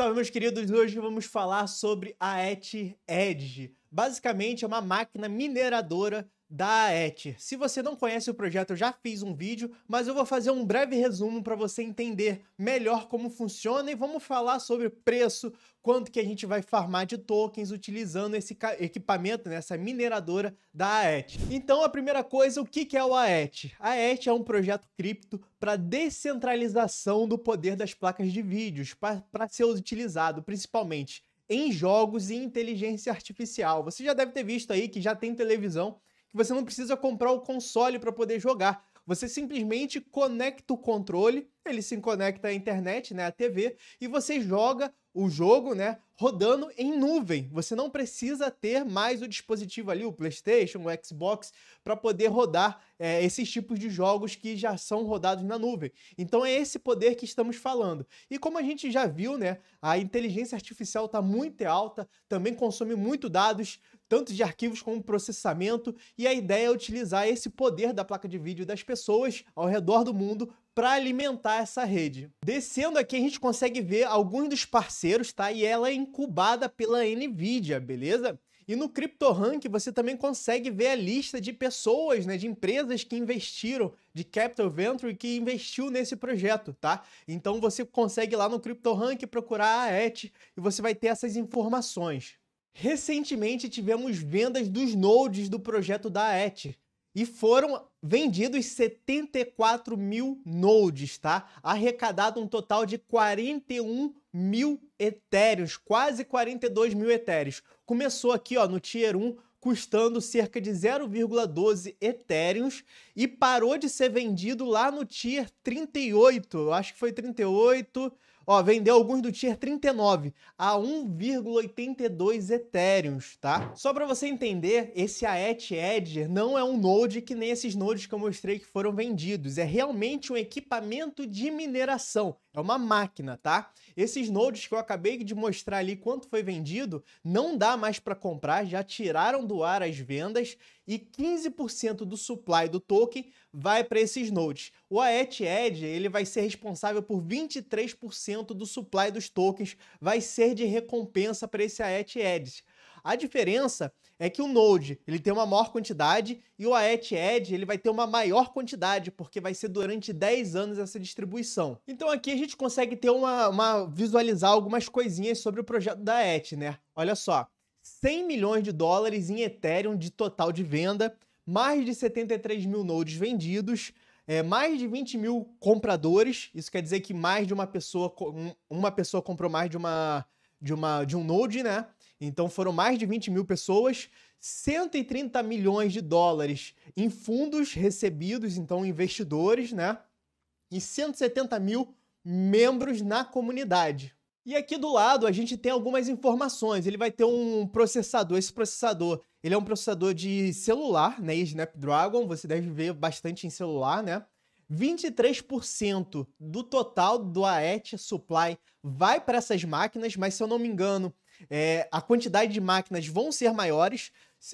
Salve, meus queridos! Hoje vamos falar sobre a Eth Edge. Basicamente, é uma máquina mineradora da AET. Se você não conhece o projeto, eu já fiz um vídeo, mas eu vou fazer um breve resumo para você entender melhor como funciona e vamos falar sobre preço, quanto que a gente vai farmar de tokens utilizando esse equipamento, nessa né, mineradora da AET. Então, a primeira coisa, o que é o AET? A AET é um projeto cripto para descentralização do poder das placas de vídeos, para ser utilizado principalmente em jogos e inteligência artificial. Você já deve ter visto aí que já tem televisão que você não precisa comprar o console para poder jogar. Você simplesmente conecta o controle, ele se conecta à internet, né, à TV, e você joga o jogo, né, rodando em nuvem. Você não precisa ter mais o dispositivo ali, o PlayStation, o Xbox, para poder rodar é, esses tipos de jogos que já são rodados na nuvem. Então é esse poder que estamos falando. E como a gente já viu, né, a inteligência artificial está muito alta, também consome muito dados, tanto de arquivos como processamento, e a ideia é utilizar esse poder da placa de vídeo das pessoas ao redor do mundo para alimentar essa rede. Descendo aqui a gente consegue ver alguns dos parceiros, tá? E ela é incubada pela Nvidia, beleza? E no CryptoRank você também consegue ver a lista de pessoas, né, de empresas que investiram, de capital venture que investiu nesse projeto, tá? Então você consegue lá no CryptoRank procurar a ET e você vai ter essas informações. Recentemente tivemos vendas dos nodes do projeto da ET e foram vendidos 74 mil nodes, tá? Arrecadado um total de 41 mil etéreos, quase 42 mil etéreos. Começou aqui ó, no Tier 1 custando cerca de 0,12 etéreos e parou de ser vendido lá no Tier 38, eu acho que foi 38, Ó, vendeu alguns do Tier 39 a 1,82 Ethereums, tá? Só para você entender, esse Aet Edger não é um node que nem esses nodes que eu mostrei que foram vendidos. É realmente um equipamento de mineração. É uma máquina, tá? Esses nodes que eu acabei de mostrar ali quanto foi vendido, não dá mais para comprar, já tiraram do ar as vendas e 15% do supply do token vai para esses nodes. O Aet Edge ele vai ser responsável por 23% do supply dos tokens, vai ser de recompensa para esse Aet Edge. A diferença é que o Node ele tem uma maior quantidade e o Aet Edge ele vai ter uma maior quantidade, porque vai ser durante 10 anos essa distribuição. Então aqui a gente consegue ter uma, uma visualizar algumas coisinhas sobre o projeto da Aet, né? Olha só. 100 milhões de dólares em Ethereum de total de venda, mais de 73 mil nodes vendidos, é, mais de 20 mil compradores. Isso quer dizer que mais de uma pessoa, uma pessoa comprou mais de uma, de uma, de um node, né? Então foram mais de 20 mil pessoas, 130 milhões de dólares em fundos recebidos, então investidores, né? E 170 mil membros na comunidade. E aqui do lado a gente tem algumas informações. Ele vai ter um processador. Esse processador, ele é um processador de celular, né? E Snapdragon, você deve ver bastante em celular, né? 23% do total do AET Supply vai para essas máquinas, mas se eu não me engano, é, a quantidade de máquinas vão ser maiores.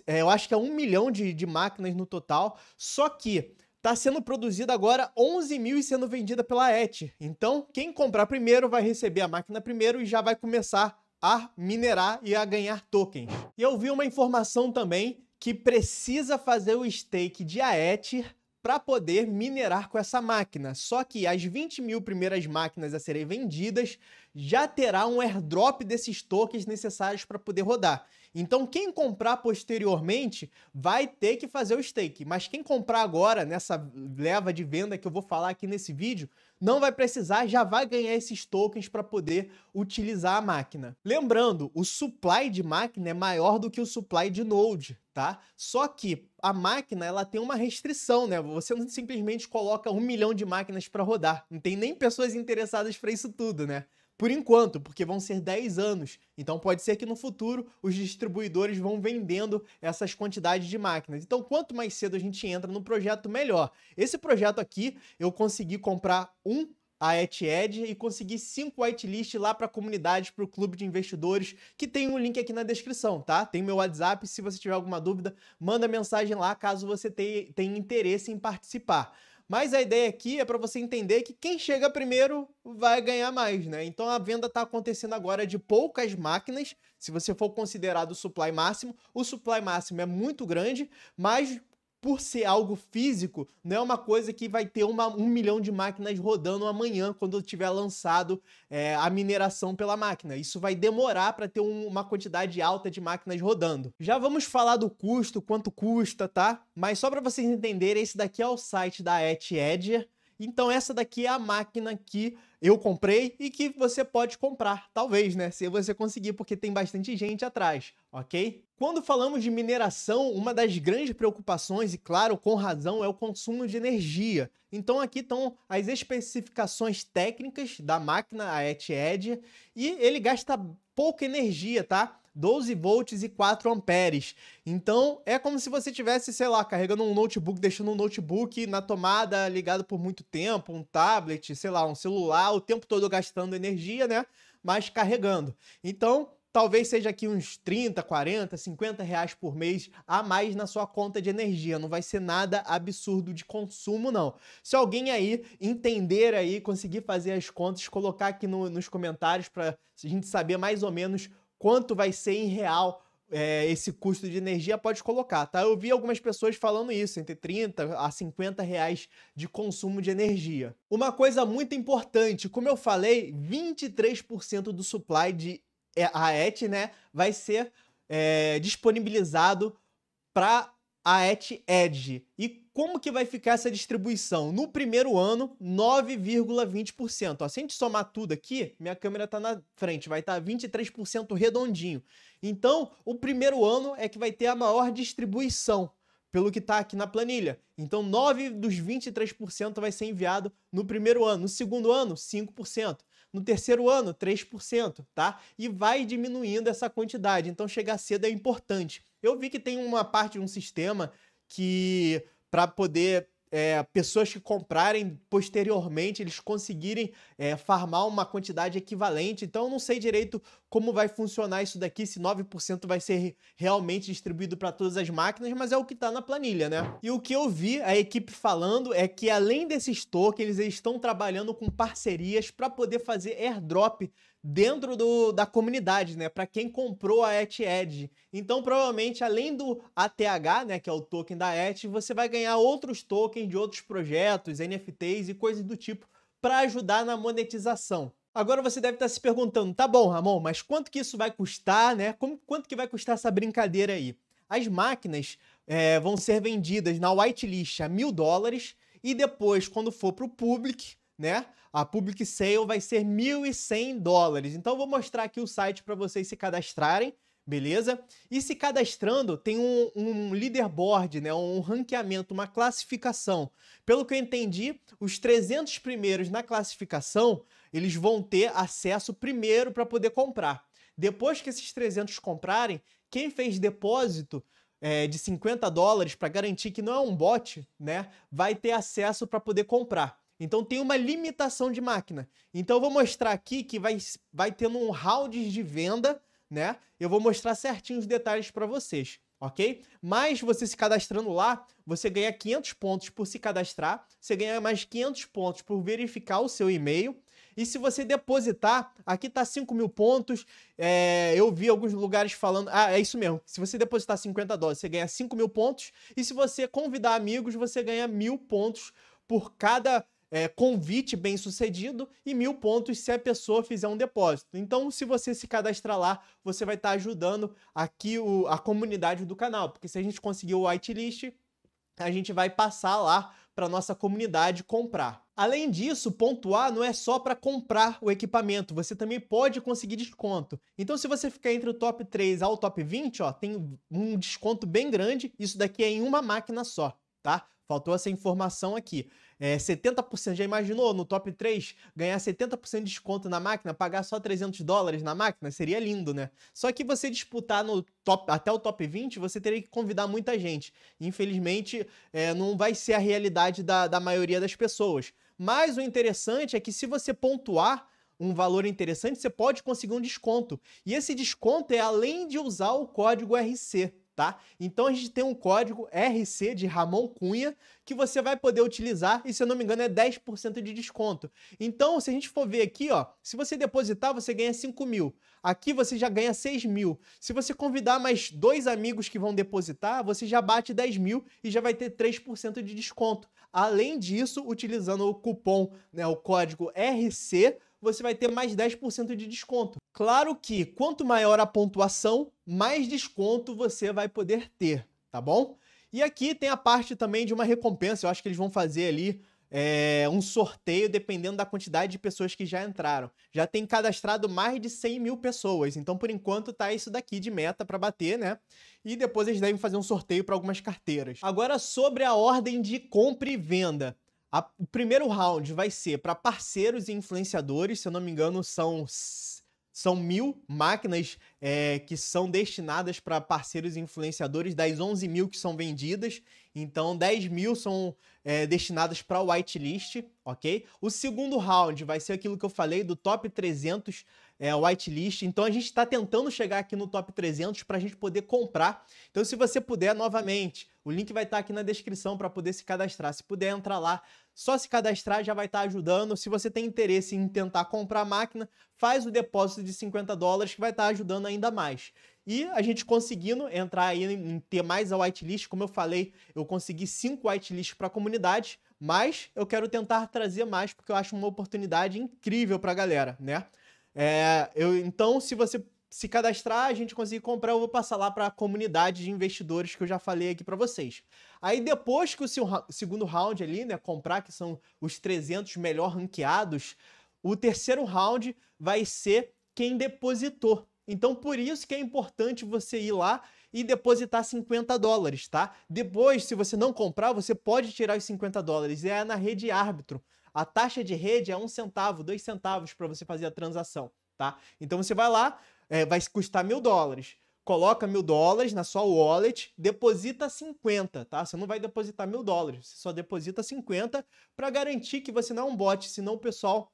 É, eu acho que é um milhão de, de máquinas no total. Só que está sendo produzida agora 11 mil e sendo vendida pela ET. Então, quem comprar primeiro vai receber a máquina primeiro e já vai começar a minerar e a ganhar tokens. E eu vi uma informação também que precisa fazer o stake de Aether para poder minerar com essa máquina. Só que as 20 mil primeiras máquinas a serem vendidas já terá um airdrop desses tokens necessários para poder rodar. Então quem comprar posteriormente vai ter que fazer o stake, mas quem comprar agora nessa leva de venda que eu vou falar aqui nesse vídeo não vai precisar, já vai ganhar esses tokens para poder utilizar a máquina. Lembrando, o supply de máquina é maior do que o supply de node, tá? Só que a máquina ela tem uma restrição, né? Você não simplesmente coloca um milhão de máquinas para rodar. Não tem nem pessoas interessadas para isso tudo, né? Por enquanto, porque vão ser 10 anos. Então pode ser que no futuro os distribuidores vão vendendo essas quantidades de máquinas. Então, quanto mais cedo a gente entra no projeto, melhor. Esse projeto aqui, eu consegui comprar um a Edge e consegui cinco whitelist lá para a comunidade, para o clube de investidores, que tem um link aqui na descrição, tá? Tem meu WhatsApp, se você tiver alguma dúvida, manda mensagem lá caso você tenha interesse em participar. Mas a ideia aqui é para você entender que quem chega primeiro vai ganhar mais, né? Então a venda está acontecendo agora de poucas máquinas. Se você for considerado o supply máximo, o supply máximo é muito grande, mas por ser algo físico, não é uma coisa que vai ter uma, um milhão de máquinas rodando amanhã, quando tiver lançado é, a mineração pela máquina. Isso vai demorar para ter um, uma quantidade alta de máquinas rodando. Já vamos falar do custo, quanto custa, tá? Mas só para vocês entenderem, esse daqui é o site da Etihad. Então essa daqui é a máquina que eu comprei e que você pode comprar, talvez, né? Se você conseguir, porque tem bastante gente atrás, ok? Quando falamos de mineração, uma das grandes preocupações, e claro, com razão, é o consumo de energia. Então aqui estão as especificações técnicas da máquina, a ETH e ele gasta pouca energia, tá? 12 volts e 4 amperes. Então é como se você tivesse, sei lá, carregando um notebook, deixando um notebook na tomada ligado por muito tempo, um tablet, sei lá, um celular, o tempo todo gastando energia, né? Mas carregando. Então, talvez seja aqui uns 30, 40, 50 reais por mês a mais na sua conta de energia. Não vai ser nada absurdo de consumo, não. Se alguém aí entender aí, conseguir fazer as contas, colocar aqui no, nos comentários para a gente saber mais ou menos quanto vai ser em real é, esse custo de energia, pode colocar, tá? Eu vi algumas pessoas falando isso, entre 30 a 50 reais de consumo de energia. Uma coisa muito importante, como eu falei, 23% do supply de eh, AET, né, vai ser é, disponibilizado para a ET Edge. E como que vai ficar essa distribuição? No primeiro ano, 9,20%. se a gente somar tudo aqui, minha câmera está na frente, vai estar tá 23% redondinho. Então, o primeiro ano é que vai ter a maior distribuição, pelo que está aqui na planilha. Então, 9 dos 23% vai ser enviado no primeiro ano. No segundo ano, 5%. No terceiro ano, 3%, tá? E vai diminuindo essa quantidade. Então, chegar cedo é importante. Eu vi que tem uma parte de um sistema que para poder é, pessoas que comprarem posteriormente, eles conseguirem é, farmar uma quantidade equivalente. Então, eu não sei direito como vai funcionar isso daqui, se 9% vai ser realmente distribuído para todas as máquinas, mas é o que está na planilha, né? E o que eu vi a equipe falando é que além desses tokens, eles estão trabalhando com parcerias para poder fazer airdrop dentro do, da comunidade, né? Para quem comprou a ETH Edge. Então, provavelmente, além do ATH, né, que é o token da ETH, você vai ganhar outros tokens de outros projetos, NFTs e coisas do tipo para ajudar na monetização. Agora você deve estar tá se perguntando, tá bom, Ramon, mas quanto que isso vai custar, né? Como, quanto que vai custar essa brincadeira aí? As máquinas é, vão ser vendidas na whitelist a mil dólares e depois, quando for para o public, né? A public sale vai ser 1.100 dólares. Então, eu vou mostrar aqui o site para vocês se cadastrarem, beleza? E se cadastrando, tem um, um leaderboard, né? Um ranqueamento, uma classificação. Pelo que eu entendi, os 300 primeiros na classificação eles vão ter acesso primeiro para poder comprar. Depois que esses 300 comprarem, quem fez depósito é, de 50 dólares para garantir que não é um bot, né, vai ter acesso para poder comprar. Então tem uma limitação de máquina. Então eu vou mostrar aqui que vai, vai tendo um round de venda, né? Eu vou mostrar certinho os detalhes para vocês, ok? Mas você se cadastrando lá, você ganha 500 pontos por se cadastrar, você ganha mais 500 pontos por verificar o seu e-mail, e se você depositar, aqui tá 5 mil pontos. É, eu vi alguns lugares falando. Ah, é isso mesmo. Se você depositar 50 dólares, você ganha 5 mil pontos. E se você convidar amigos, você ganha mil pontos por cada é, convite bem sucedido e mil pontos se a pessoa fizer um depósito. Então, se você se cadastrar lá, você vai estar tá ajudando aqui o, a comunidade do canal, porque se a gente conseguir o whitelist, a gente vai passar lá para nossa comunidade comprar. Além disso, pontuar não é só para comprar o equipamento, você também pode conseguir desconto. Então, se você ficar entre o top 3 ao top 20, ó, tem um desconto bem grande. Isso daqui é em uma máquina só, tá? Faltou essa informação aqui. É, 70%, já imaginou no top 3 ganhar 70% de desconto na máquina, pagar só 300 dólares na máquina? Seria lindo, né? Só que você disputar no top, até o top 20, você teria que convidar muita gente. Infelizmente, é, não vai ser a realidade da, da maioria das pessoas. Mas o interessante é que se você pontuar, um valor interessante, você pode conseguir um desconto. E esse desconto é além de usar o código RC tá? Então a gente tem um código RC de Ramon Cunha que você vai poder utilizar e se eu não me engano é 10% de desconto. Então se a gente for ver aqui, ó, se você depositar você ganha 5 mil, aqui você já ganha 6 mil. Se você convidar mais dois amigos que vão depositar, você já bate 10 mil e já vai ter 3% de desconto. Além disso, utilizando o cupom, né, o código RC você vai ter mais 10% de desconto. Claro que quanto maior a pontuação, mais desconto você vai poder ter, tá bom? E aqui tem a parte também de uma recompensa, eu acho que eles vão fazer ali é, um sorteio dependendo da quantidade de pessoas que já entraram. Já tem cadastrado mais de 100 mil pessoas, então por enquanto tá isso daqui de meta para bater, né? E depois eles devem fazer um sorteio para algumas carteiras. Agora sobre a ordem de compra e venda. A, o primeiro round vai ser para parceiros e influenciadores, se eu não me engano, são, são mil máquinas é, que são destinadas para parceiros e influenciadores das 11 mil que são vendidas. Então, 10 mil são é, destinados para o whitelist, ok? O segundo round vai ser aquilo que eu falei do top 300 é, whitelist. Então, a gente está tentando chegar aqui no top 300 para a gente poder comprar. Então, se você puder, novamente, o link vai estar tá aqui na descrição para poder se cadastrar. Se puder entrar lá, só se cadastrar já vai estar tá ajudando. Se você tem interesse em tentar comprar a máquina, faz o depósito de 50 dólares que vai estar tá ajudando ainda mais. E a gente conseguindo entrar aí em ter mais a whitelist, como eu falei, eu consegui cinco whitelists para a comunidade, mas eu quero tentar trazer mais porque eu acho uma oportunidade incrível para a galera, né? É, eu, então, se você se cadastrar, a gente conseguir comprar, eu vou passar lá para a comunidade de investidores que eu já falei aqui para vocês. Aí depois que o segundo round ali, né, comprar, que são os 300 melhor ranqueados, o terceiro round vai ser quem depositou. Então, por isso que é importante você ir lá e depositar 50 dólares, tá? Depois, se você não comprar, você pode tirar os 50 dólares. É na rede árbitro. A taxa de rede é um centavo, dois centavos para você fazer a transação, tá? Então você vai lá, é, vai custar mil dólares. Coloca mil dólares na sua wallet, deposita 50, tá? Você não vai depositar mil dólares, você só deposita 50 para garantir que você não é um bot, senão o pessoal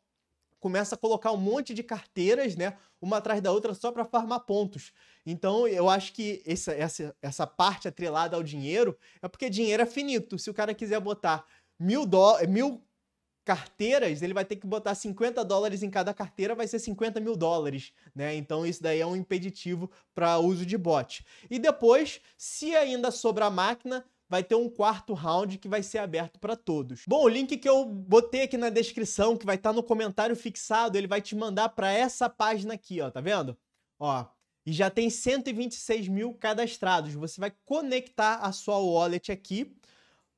começa a colocar um monte de carteiras, né? Uma atrás da outra só para farmar pontos. Então, eu acho que essa, essa, essa parte atrelada ao dinheiro é porque dinheiro é finito. Se o cara quiser botar mil, do... mil carteiras, ele vai ter que botar 50 dólares em cada carteira, vai ser 50 mil dólares, né? Então isso daí é um impeditivo para uso de bot. E depois, se ainda sobrar máquina, vai ter um quarto round que vai ser aberto para todos. Bom, o link que eu botei aqui na descrição, que vai estar tá no comentário fixado, ele vai te mandar para essa página aqui, ó, tá vendo? Ó, e já tem 126 mil cadastrados. Você vai conectar a sua wallet aqui,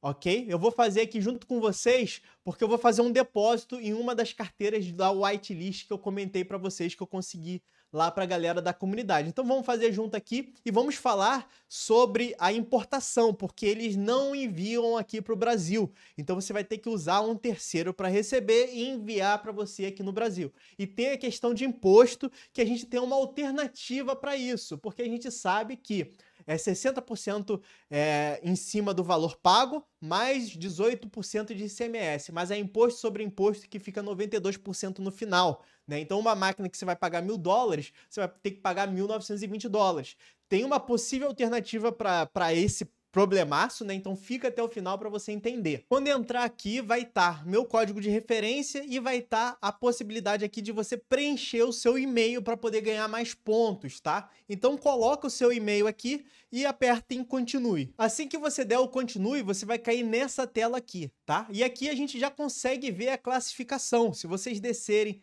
ok? Eu vou fazer aqui junto com vocês, porque eu vou fazer um depósito em uma das carteiras da whitelist que eu comentei para vocês que eu consegui lá para a galera da comunidade. Então vamos fazer junto aqui e vamos falar sobre a importação, porque eles não enviam aqui para o Brasil. Então você vai ter que usar um terceiro para receber e enviar para você aqui no Brasil. E tem a questão de imposto, que a gente tem uma alternativa para isso, porque a gente sabe que é 60% é, em cima do valor pago, mais 18% de ICMS, mas é imposto sobre imposto que fica 92% no final. Né? Então, uma máquina que você vai pagar mil dólares, você vai ter que pagar 1.920 dólares. Tem uma possível alternativa para esse problemaço, né? Então fica até o final para você entender. Quando entrar aqui, vai estar tá meu código de referência e vai estar tá a possibilidade aqui de você preencher o seu e-mail para poder ganhar mais pontos, tá? Então coloca o seu e-mail aqui e aperta em continue. Assim que você der o continue, você vai cair nessa tela aqui, tá? E aqui a gente já consegue ver a classificação. Se vocês descerem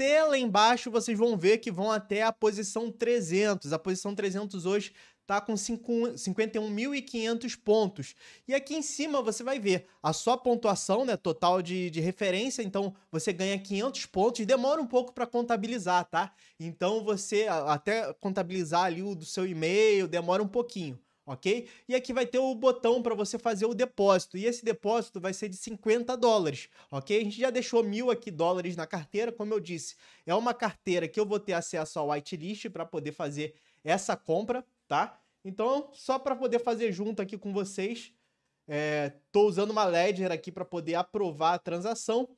até lá embaixo vocês vão ver que vão até a posição 300. A posição 300 hoje está com 51.500 pontos. E aqui em cima você vai ver a sua pontuação né, total de, de referência, então você ganha 500 pontos, demora um pouco para contabilizar, tá? Então você, até contabilizar ali o do seu e-mail, demora um pouquinho ok? E aqui vai ter o botão para você fazer o depósito, e esse depósito vai ser de 50 dólares, ok? A gente já deixou mil aqui dólares na carteira, como eu disse, é uma carteira que eu vou ter acesso ao whitelist para poder fazer essa compra, tá? Então, só para poder fazer junto aqui com vocês, estou é, usando uma Ledger aqui para poder aprovar a transação,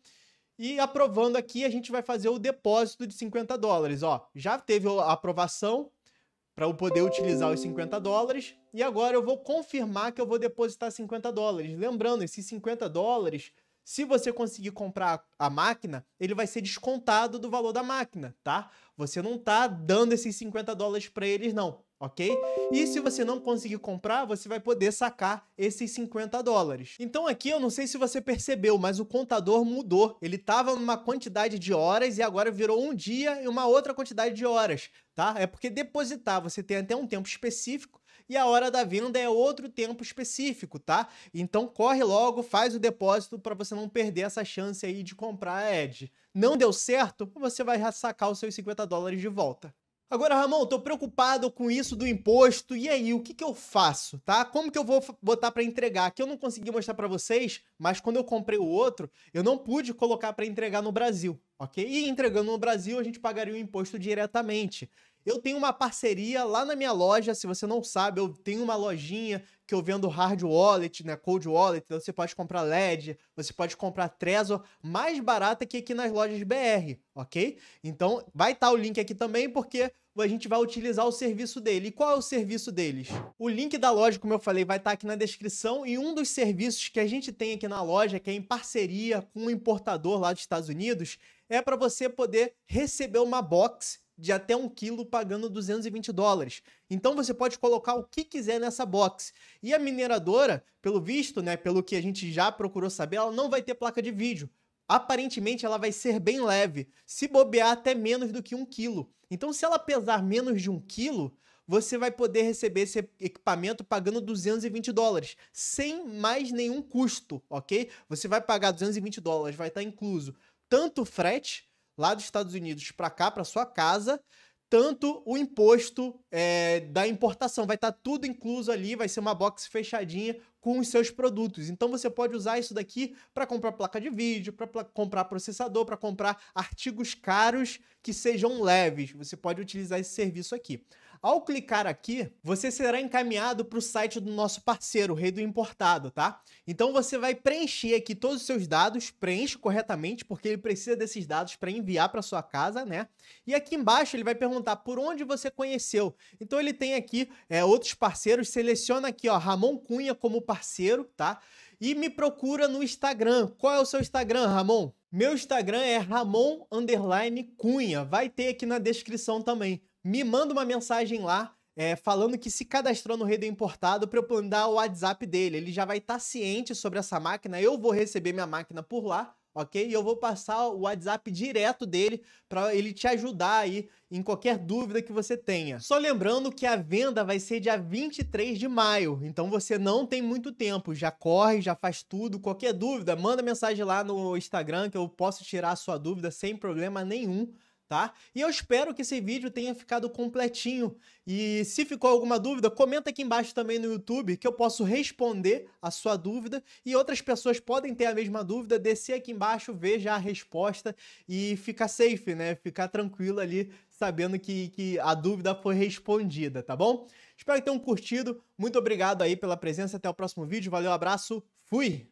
e aprovando aqui, a gente vai fazer o depósito de 50 dólares, ó. Já teve a aprovação, para eu poder utilizar os 50 dólares. E agora eu vou confirmar que eu vou depositar 50 dólares. Lembrando, esses 50 dólares, se você conseguir comprar a máquina, ele vai ser descontado do valor da máquina, tá? Você não tá dando esses 50 dólares para eles, não ok? E se você não conseguir comprar, você vai poder sacar esses 50 dólares. Então aqui eu não sei se você percebeu, mas o contador mudou. Ele estava numa quantidade de horas e agora virou um dia e uma outra quantidade de horas, tá? É porque depositar você tem até um tempo específico e a hora da venda é outro tempo específico, tá? Então corre logo, faz o depósito para você não perder essa chance aí de comprar a Ed. Não deu certo? Você vai sacar os seus 50 dólares de volta. Agora, Ramon, tô preocupado com isso do imposto. E aí, o que, que eu faço, tá? Como que eu vou botar para entregar? Que eu não consegui mostrar para vocês, mas quando eu comprei o outro, eu não pude colocar para entregar no Brasil, ok? E entregando no Brasil, a gente pagaria o imposto diretamente. Eu tenho uma parceria lá na minha loja, se você não sabe, eu tenho uma lojinha que eu vendo hard wallet, né, cold wallet, então você pode comprar LED, você pode comprar Trezor mais barata que aqui nas lojas BR, ok? Então vai estar tá o link aqui também porque a gente vai utilizar o serviço dele. E qual é o serviço deles? O link da loja, como eu falei, vai estar tá aqui na descrição e um dos serviços que a gente tem aqui na loja, que é em parceria com um importador lá dos Estados Unidos, é para você poder receber uma box de até 1 quilo pagando 220 dólares. Então você pode colocar o que quiser nessa box. E a mineradora, pelo visto, né, pelo que a gente já procurou saber, ela não vai ter placa de vídeo. Aparentemente ela vai ser bem leve, se bobear até menos do que 1 quilo. Então se ela pesar menos de 1 quilo, você vai poder receber esse equipamento pagando 220 dólares, sem mais nenhum custo, ok? Você vai pagar 220 dólares, vai estar incluso tanto frete lá dos Estados Unidos para cá, para sua casa, tanto o imposto é, da importação. Vai estar tá tudo incluso ali, vai ser uma box fechadinha com os seus produtos. Então você pode usar isso daqui para comprar placa de vídeo, para comprar processador, para comprar artigos caros que sejam leves. Você pode utilizar esse serviço aqui. Ao clicar aqui, você será encaminhado para o site do nosso parceiro, Rei do Importado, tá? Então você vai preencher aqui todos os seus dados, preenche corretamente, porque ele precisa desses dados para enviar para sua casa, né? E aqui embaixo ele vai perguntar por onde você conheceu. Então ele tem aqui é, outros parceiros, seleciona aqui, ó, Ramon Cunha como parceiro, tá? E me procura no Instagram. Qual é o seu Instagram, Ramon? Meu Instagram é Ramon Cunha. Vai ter aqui na descrição também me manda uma mensagem lá é, falando que se cadastrou no Rede Importado para eu mandar o WhatsApp dele. Ele já vai estar tá ciente sobre essa máquina, eu vou receber minha máquina por lá, ok? E eu vou passar o WhatsApp direto dele para ele te ajudar aí em qualquer dúvida que você tenha. Só lembrando que a venda vai ser dia 23 de maio, então você não tem muito tempo, já corre, já faz tudo, qualquer dúvida, manda mensagem lá no Instagram que eu posso tirar a sua dúvida sem problema nenhum tá? E eu espero que esse vídeo tenha ficado completinho. E se ficou alguma dúvida, comenta aqui embaixo também no YouTube que eu posso responder a sua dúvida e outras pessoas podem ter a mesma dúvida, descer aqui embaixo, ver já a resposta e ficar safe, né? Ficar tranquilo ali sabendo que, que a dúvida foi respondida, tá bom? Espero que tenham curtido. Muito obrigado aí pela presença. Até o próximo vídeo. Valeu, abraço. Fui!